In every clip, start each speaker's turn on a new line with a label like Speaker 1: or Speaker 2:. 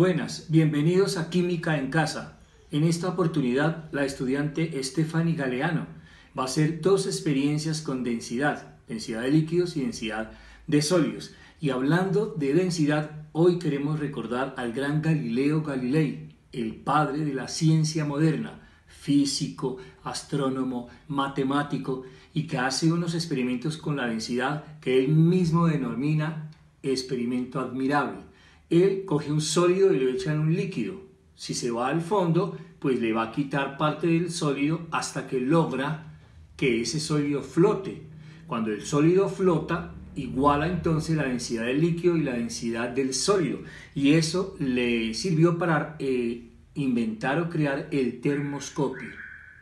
Speaker 1: Buenas, bienvenidos a Química en Casa. En esta oportunidad, la estudiante Stephanie Galeano va a hacer dos experiencias con densidad, densidad de líquidos y densidad de sólidos. Y hablando de densidad, hoy queremos recordar al gran Galileo Galilei, el padre de la ciencia moderna, físico, astrónomo, matemático, y que hace unos experimentos con la densidad que él mismo denomina experimento admirable él coge un sólido y lo echa en un líquido. Si se va al fondo, pues le va a quitar parte del sólido hasta que logra que ese sólido flote. Cuando el sólido flota, iguala entonces la densidad del líquido y la densidad del sólido. Y eso le sirvió para eh, inventar o crear el termoscopio,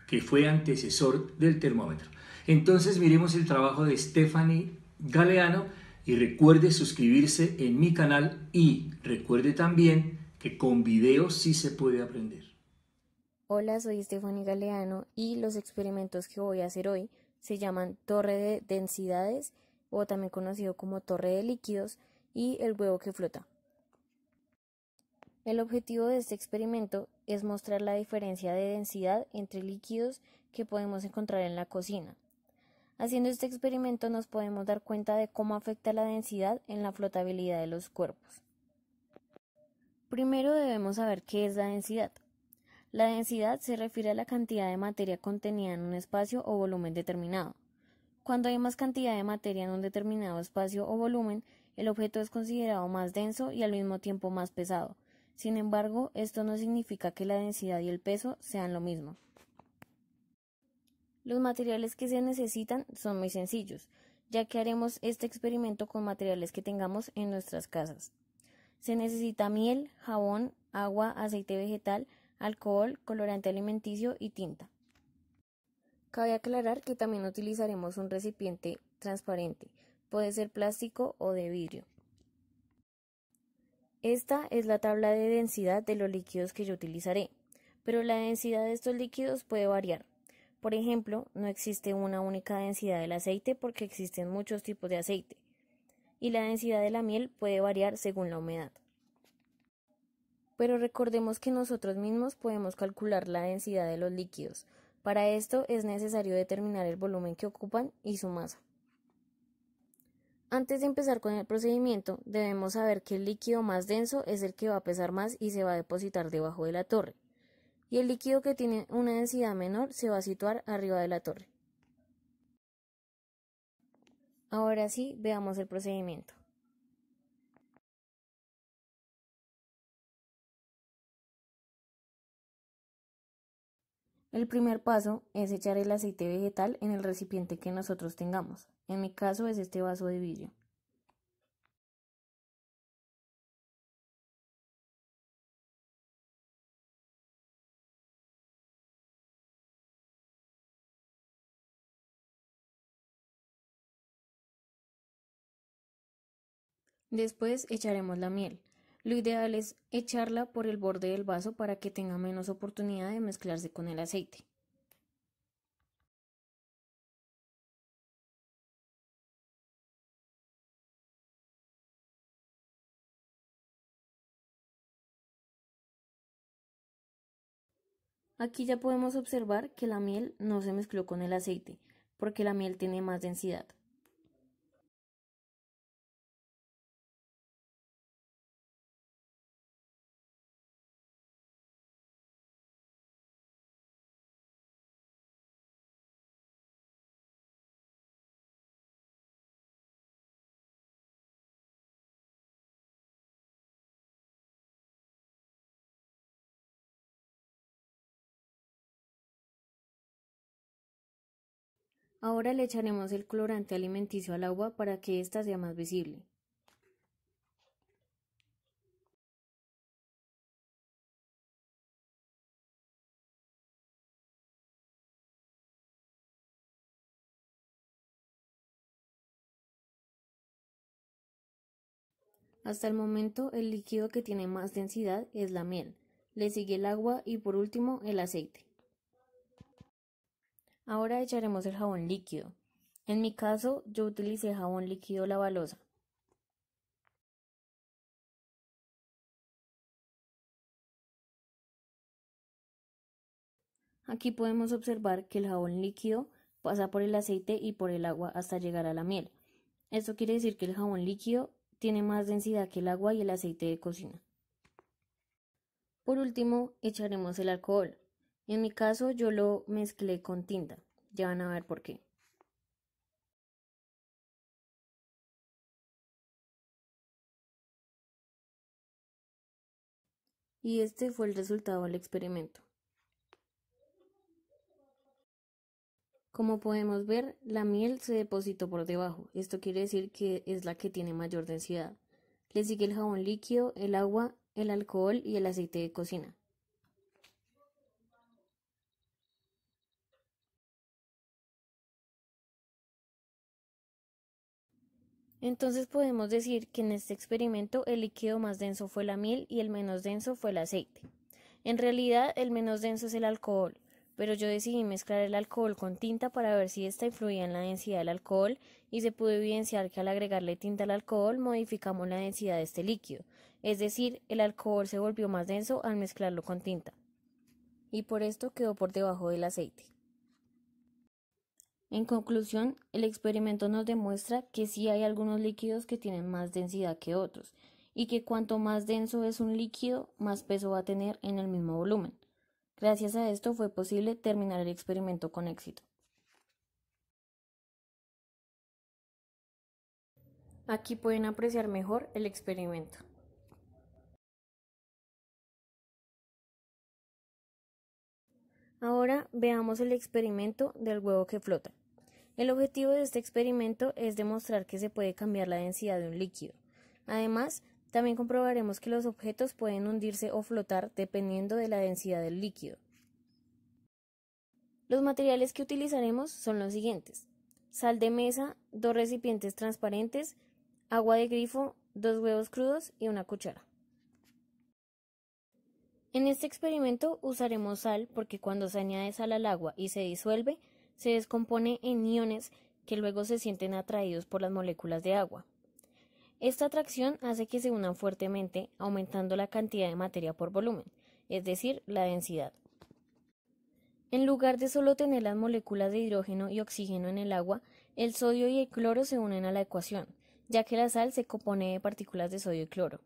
Speaker 1: que fue antecesor del termómetro. Entonces miremos el trabajo de Stephanie Galeano, y recuerde suscribirse en mi canal y recuerde también que con videos sí se puede aprender.
Speaker 2: Hola, soy Stephanie Galeano y los experimentos que voy a hacer hoy se llaman torre de densidades o también conocido como torre de líquidos y el huevo que flota. El objetivo de este experimento es mostrar la diferencia de densidad entre líquidos que podemos encontrar en la cocina. Haciendo este experimento nos podemos dar cuenta de cómo afecta la densidad en la flotabilidad de los cuerpos. Primero debemos saber qué es la densidad. La densidad se refiere a la cantidad de materia contenida en un espacio o volumen determinado. Cuando hay más cantidad de materia en un determinado espacio o volumen, el objeto es considerado más denso y al mismo tiempo más pesado. Sin embargo, esto no significa que la densidad y el peso sean lo mismo. Los materiales que se necesitan son muy sencillos, ya que haremos este experimento con materiales que tengamos en nuestras casas. Se necesita miel, jabón, agua, aceite vegetal, alcohol, colorante alimenticio y tinta. Cabe aclarar que también utilizaremos un recipiente transparente, puede ser plástico o de vidrio. Esta es la tabla de densidad de los líquidos que yo utilizaré, pero la densidad de estos líquidos puede variar. Por ejemplo, no existe una única densidad del aceite porque existen muchos tipos de aceite, y la densidad de la miel puede variar según la humedad. Pero recordemos que nosotros mismos podemos calcular la densidad de los líquidos. Para esto es necesario determinar el volumen que ocupan y su masa. Antes de empezar con el procedimiento, debemos saber que el líquido más denso es el que va a pesar más y se va a depositar debajo de la torre y el líquido que tiene una densidad
Speaker 3: menor se va a situar arriba de la torre. Ahora
Speaker 4: sí, veamos el procedimiento. El primer
Speaker 3: paso es echar el aceite vegetal en el recipiente que nosotros tengamos. En mi caso es este
Speaker 4: vaso de vidrio. Después echaremos la miel. Lo ideal
Speaker 2: es
Speaker 3: echarla por el borde del vaso para que tenga menos oportunidad de mezclarse con el aceite.
Speaker 4: Aquí ya podemos observar
Speaker 3: que la miel no se mezcló con el aceite, porque la miel tiene más densidad.
Speaker 4: Ahora le echaremos el colorante alimenticio al agua para que ésta sea más visible. Hasta el momento el líquido que tiene más
Speaker 3: densidad es la miel, le sigue el agua y por último el aceite. Ahora echaremos el jabón líquido. En mi caso, yo utilicé
Speaker 4: jabón líquido lavalosa. Aquí podemos
Speaker 3: observar que el jabón líquido pasa por el aceite y por el agua hasta llegar a la miel.
Speaker 2: Esto quiere decir que el jabón líquido tiene más densidad que el agua y el aceite de cocina.
Speaker 3: Por último, echaremos el alcohol. En mi caso yo lo
Speaker 4: mezclé con tinta, ya van a ver por qué. Y este fue el resultado del experimento.
Speaker 2: Como podemos ver, la miel se depositó por debajo, esto quiere decir que es la que tiene mayor densidad. Le sigue el jabón líquido, el agua, el
Speaker 3: alcohol y el aceite de cocina. Entonces podemos decir que en este experimento el líquido más denso fue la miel y
Speaker 2: el menos denso fue el aceite. En realidad el menos denso es el alcohol, pero yo decidí mezclar el alcohol con tinta para ver si esta influía en la densidad del alcohol y se pudo evidenciar que al agregarle tinta al alcohol modificamos la densidad de este líquido, es decir, el alcohol se volvió más denso al mezclarlo con tinta. Y por esto quedó por debajo del aceite. En conclusión, el experimento nos demuestra que sí hay algunos líquidos que tienen más densidad que otros, y que cuanto más denso es un líquido, más peso va a tener en el mismo volumen. Gracias a esto fue posible terminar el
Speaker 3: experimento con éxito. Aquí pueden apreciar mejor el experimento. Ahora veamos el experimento del huevo que flota. El objetivo de este experimento es demostrar
Speaker 2: que se puede cambiar la densidad de un líquido. Además, también comprobaremos que los objetos pueden hundirse o flotar dependiendo de la densidad del líquido. Los materiales que utilizaremos son los siguientes. Sal de mesa, dos recipientes transparentes, agua de grifo, dos huevos crudos y una cuchara. En este experimento usaremos sal porque cuando se añade sal al agua y se disuelve, se descompone en iones que luego se sienten atraídos por las moléculas de agua. Esta atracción hace que se unan fuertemente, aumentando la cantidad de materia por volumen, es decir, la densidad. En lugar de solo tener las moléculas de hidrógeno y oxígeno en el agua, el sodio y el cloro se unen a la ecuación, ya que la sal se compone de partículas de sodio y cloro.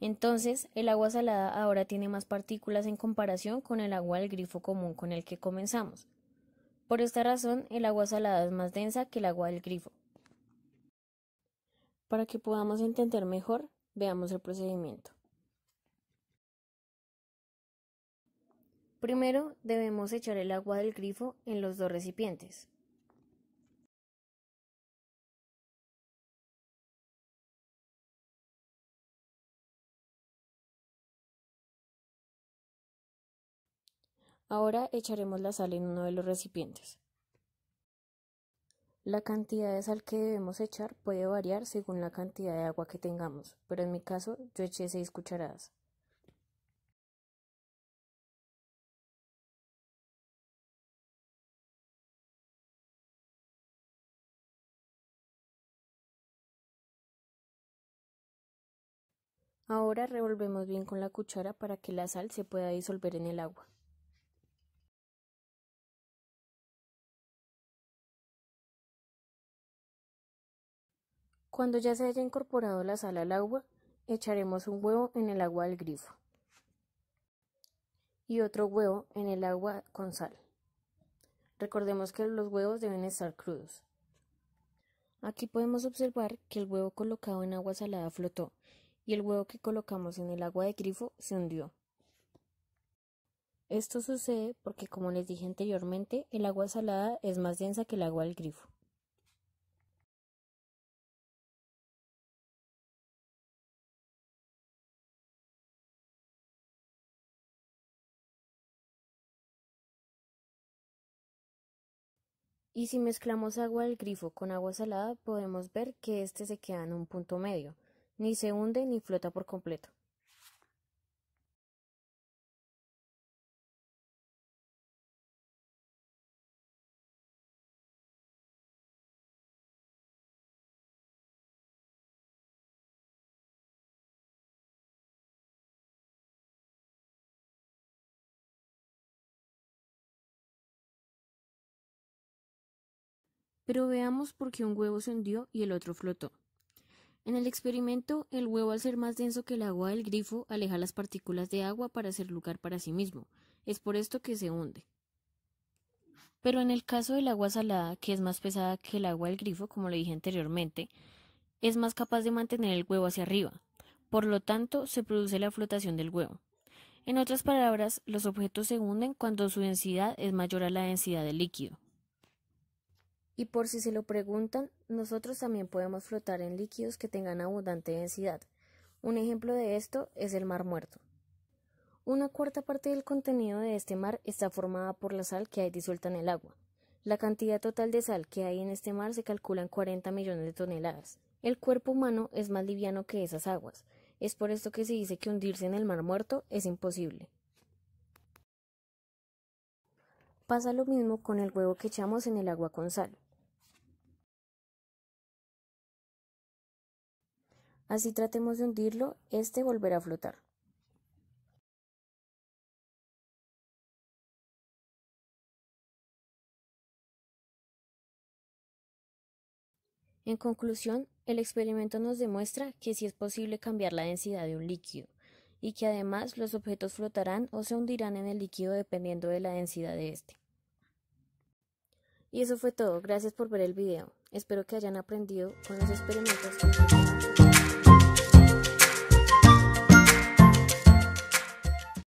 Speaker 2: Entonces, el agua salada ahora tiene más partículas en comparación con el agua del grifo común con el que comenzamos. Por esta razón, el agua salada es más densa que el agua del grifo.
Speaker 3: Para que podamos entender mejor, veamos el procedimiento. Primero, debemos echar el agua del
Speaker 4: grifo en los dos recipientes. Ahora echaremos la sal en
Speaker 3: uno de los recipientes. La cantidad de sal que debemos echar puede variar según la cantidad de agua que tengamos, pero en mi caso yo eché 6 cucharadas.
Speaker 4: Ahora revolvemos bien
Speaker 3: con la cuchara para que la sal se pueda disolver en el agua. Cuando ya se haya incorporado la sal al agua, echaremos un huevo en el agua del
Speaker 2: grifo y otro huevo en el agua con sal. Recordemos que los huevos deben estar crudos. Aquí podemos observar que el huevo colocado en agua salada flotó y el huevo que colocamos en el agua de grifo se hundió. Esto sucede porque, como les dije anteriormente,
Speaker 4: el agua salada es más densa que el agua del grifo. Y si mezclamos agua del grifo con agua salada, podemos ver
Speaker 3: que éste se queda en un punto medio, ni se hunde ni flota por completo.
Speaker 4: Pero veamos por qué un huevo se hundió y el otro
Speaker 3: flotó. En el experimento, el huevo al ser más denso que el agua del grifo aleja las
Speaker 2: partículas de agua para hacer lugar para sí mismo. Es por esto que se hunde. Pero en el caso del agua salada, que es más pesada que el agua del grifo, como le dije anteriormente, es más capaz de mantener el huevo hacia arriba. Por lo tanto, se produce la flotación del huevo. En otras palabras, los objetos se hunden cuando su densidad es mayor a la densidad del líquido. Y por si se lo preguntan, nosotros también podemos flotar en líquidos que tengan abundante densidad. Un ejemplo de esto es el mar muerto. Una cuarta parte del contenido de este mar está formada por la sal que hay disuelta en el agua. La cantidad total de sal que hay en este mar se calcula en 40 millones de toneladas. El cuerpo humano es más liviano que esas aguas. Es por esto que se dice que hundirse en el mar
Speaker 3: muerto es imposible. Pasa lo mismo con el huevo que echamos en el agua con sal.
Speaker 4: Así tratemos de hundirlo, este volverá a flotar. En conclusión,
Speaker 3: el experimento nos demuestra que sí es posible cambiar la densidad de un líquido y que
Speaker 2: además los objetos flotarán o se hundirán en el líquido dependiendo de la densidad de este. Y eso fue todo, gracias por ver el video. Espero que hayan aprendido con los experimentos.